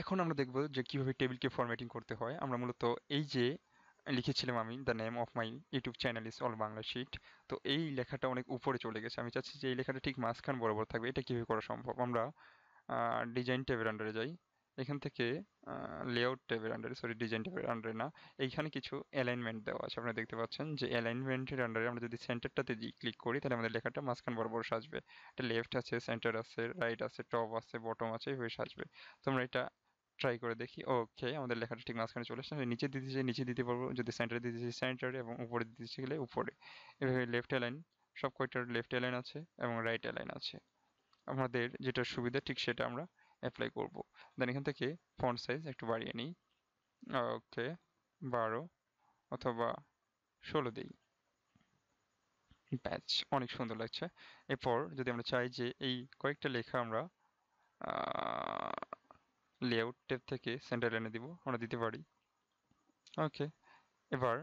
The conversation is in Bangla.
এখন আমরা দেখব যে কিভাবে টেবিলকে ফরম্যাটিং করতে হয় আমরা মূলত এই যে লিখেছিলাম আমি the name of my YouTube channel is all Bangla sheet তো এই লেখাটা অনেক উপরে চলে গেছে আমি চাচ্ছি যে এই লেখাটা ঠিক মাঝখান বরাবর থাকবে এটা কীভাবে করা সম্ভব আমরা ডিজাইন ট্যাবের আন্ডারে যাই এখান থেকে লেআউট ট্যাবের আন্ডারে সরি ডিজাইন ট্যাবের আন্ডারে না এইখানে কিছু অ্যালাইনমেন্ট দেওয়া আছে আপনারা দেখতে পাচ্ছেন যে অ্যালাইনমেন্টের আন্ডারে আমরা যদি সেন্টারটাতে ক্লিক করি তাহলে আমাদের লেখাটা মাঝখান বরাবর সাজবে এটা লেফট আছে সেন্টার আছে রাইট আছে টপ আছে বটম আছে এইভাবে সাজবে তোমরা এটা ট্রাই করে দেখি ওকে আমাদের লেখাটা ঠিক মাঝখানে চলে আসছে নিচে দিতে চাই নিচে দিতে পারবো যদি সেন্টারে দিতে চাই সেন্টারে এবং উপরে দিতে চাইলে উপরে এভাবে লেফট লাইন সব কয়টার লেফট অ্যালাইন আছে এবং রাইট অ্যালাইন আছে আমাদের যেটা সুবিধা ঠিক সেটা আমরা অ্যাপ্লাই করব দেন এখান থেকে ফন্ট সাইজ একটু বাড়িয়ে নিই ওকে বারো অথবা ষোলো দিই ব্যাচ অনেক সুন্দর লাগছে এরপর যদি আমরা চাই যে এই কয়েকটা লেখা আমরা লেআউট টেপ থেকে সেন্টার এনে দিব আমরা দিতে পারি ওকে এবার